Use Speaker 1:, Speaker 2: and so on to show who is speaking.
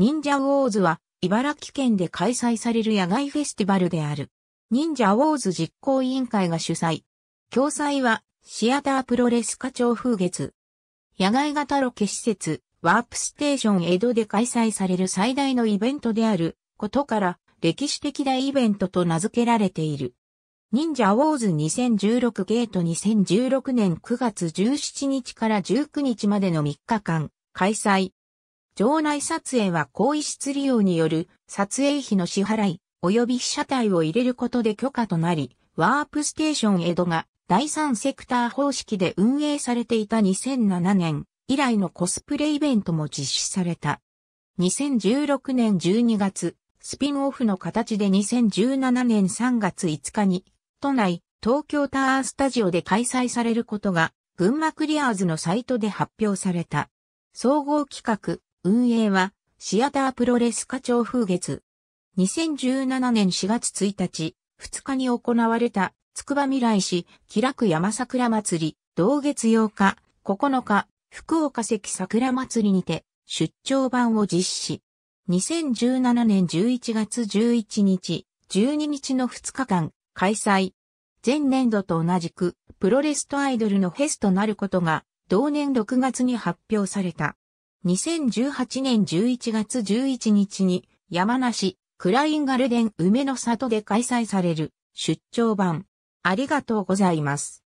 Speaker 1: 忍者ウォーズは、
Speaker 2: 茨城県で開催される野外フェスティバルである。忍者ウォーズ実行委員会が主催。共催は、シアタープロレス課長風月。野外型ロケ施設、ワープステーション江戸で開催される最大のイベントであることから、歴史的大イベントと名付けられている。忍者ウォーズ2016ゲート2016年9月17日から19日までの3日間、開催、場内撮影は更衣室利用による撮影費の支払い、及び被写体を入れることで許可となり、ワープステーション江戸が第三セクター方式で運営されていた2007年以来のコスプレイベントも実施された。2016年12月、スピンオフの形で2017年3月5日に、都内、東京タワースタジオで開催されることが、群馬クリアーズのサイトで発表された。総合企画、運営は、シアタープロレス課長風月。2017年4月1日、2日に行われた、つくば未来市、気楽山桜祭り、同月8日、9日、福岡関桜祭りにて、出張版を実施。2017年11月11日、12日の2日間、開催。前年度と同じく、プロレストアイドルのフェスとなることが、同年6月に発表された。2018年11月11日に山梨クラインガルデン梅の里で開催される出張版。
Speaker 1: ありがとうございます。